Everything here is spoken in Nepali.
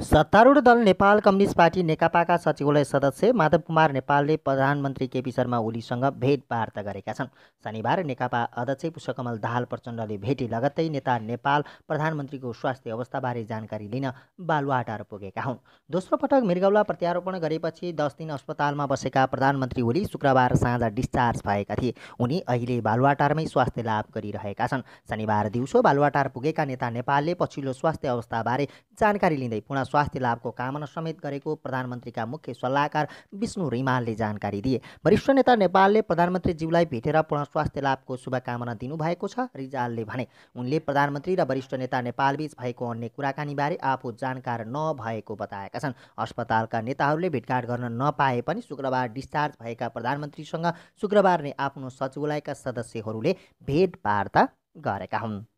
सत्तारूढ दल नेपाल कम्युनिस्ट पार्टी नेकपाका सचिवालय सदस्य माधव कुमार नेपालले प्रधानमन्त्री केपी शर्मा ओलीसँग भेटवार्ता गरेका छन् शनिबार नेकपा अध्यक्ष पुष्पकमल दाहाल प्रचण्डले भेटी लगत्तै नेता नेपाल प्रधानमन्त्रीको स्वास्थ्य अवस्थाबारे जानकारी लिन बालुवाटार पुगेका हुन् दोस्रो पटक मृगौला प्रत्यारोपण गरेपछि दस दिन अस्पतालमा बसेका प्रधानमन्त्री ओली शुक्रबार साँझ डिस्चार्ज भएका थिए उनी अहिले बालुवाटारमै स्वास्थ्य लाभ गरिरहेका छन् शनिबार दिउँसो बालुवाटार पुगेका नेता नेपालले पछिल्लो स्वास्थ्य अवस्थाबारे जानकारी लिँदै पूर्ण स्वास्थ्य लाभको कामना समेत गरेको प्रधानमन्त्रीका मुख्य सल्लाहकार विष्णु रिमालले जानकारी दिए वरिष्ठ नेता नेपालले प्रधानमन्त्रीज्यूलाई भेटेर पुनः स्वास्थ्य लाभको शुभकामना दिनुभएको छ रिजालले भने उनले प्रधानमन्त्री र वरिष्ठ नेता नेपालबीच भएको अन्य कुराकानीबारे आफू जानकार नभएको बताएका छन् अस्पतालका नेताहरूले भेटघाट गर्न नपाए पनि शुक्रबार डिस्चार्ज भएका प्रधानमन्त्रीसँग शुक्रबार नै आफ्नो सचिवालयका सदस्यहरूले भेटवार्ता गरेका हुन्